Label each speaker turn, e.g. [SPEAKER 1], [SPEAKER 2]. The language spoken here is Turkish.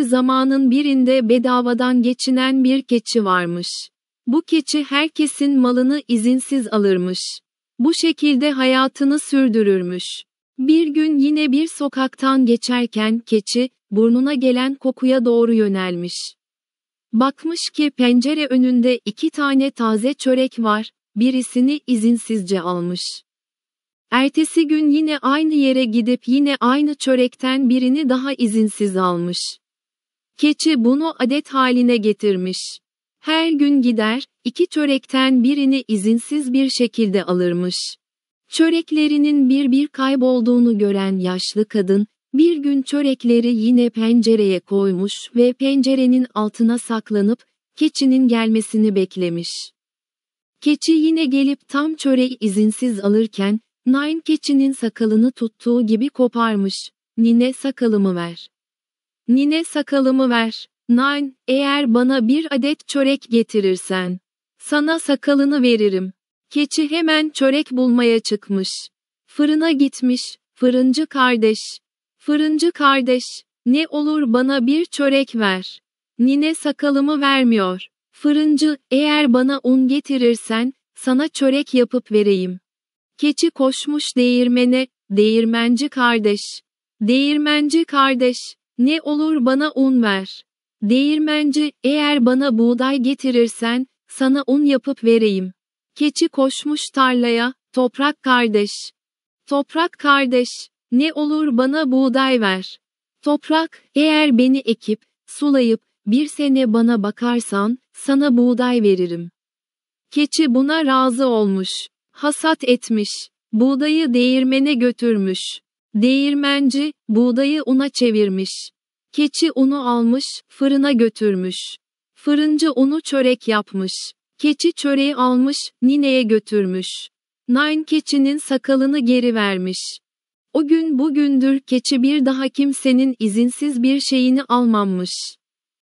[SPEAKER 1] Zamanın birinde bedavadan geçinen bir keçi varmış. Bu keçi herkesin malını izinsiz alırmış. Bu şekilde hayatını sürdürürmüş. Bir gün yine bir sokaktan geçerken keçi, burnuna gelen kokuya doğru yönelmiş. Bakmış ki pencere önünde iki tane taze çörek var, birisini izinsizce almış. Ertesi gün yine aynı yere gidip yine aynı çörekten birini daha izinsiz almış. Keçi bunu adet haline getirmiş. Her gün gider, iki çörekten birini izinsiz bir şekilde alırmış. Çöreklerinin bir bir kaybolduğunu gören yaşlı kadın, bir gün çörekleri yine pencereye koymuş ve pencerenin altına saklanıp, keçinin gelmesini beklemiş. Keçi yine gelip tam çöreği izinsiz alırken, Nine keçinin sakalını tuttuğu gibi koparmış. Nine sakalımı ver. Nine sakalımı ver. Nine, eğer bana bir adet çörek getirirsen, sana sakalını veririm. Keçi hemen çörek bulmaya çıkmış. Fırına gitmiş, fırıncı kardeş. Fırıncı kardeş, ne olur bana bir çörek ver. Nine sakalımı vermiyor. Fırıncı, eğer bana un getirirsen, sana çörek yapıp vereyim. Keçi koşmuş değirmene, değirmenci kardeş. Değirmenci kardeş, ne olur bana un ver. Değirmenci, eğer bana buğday getirirsen, sana un yapıp vereyim. Keçi koşmuş tarlaya, toprak kardeş. Toprak kardeş, ne olur bana buğday ver. Toprak, eğer beni ekip, sulayıp, bir sene bana bakarsan, sana buğday veririm. Keçi buna razı olmuş. Hasat etmiş. Buğdayı değirmene götürmüş. Değirmenci, buğdayı una çevirmiş. Keçi unu almış, fırına götürmüş. Fırıncı unu çörek yapmış. Keçi çöreği almış, nineye götürmüş. Nine keçinin sakalını geri vermiş. O gün bugündür keçi bir daha kimsenin izinsiz bir şeyini almamış.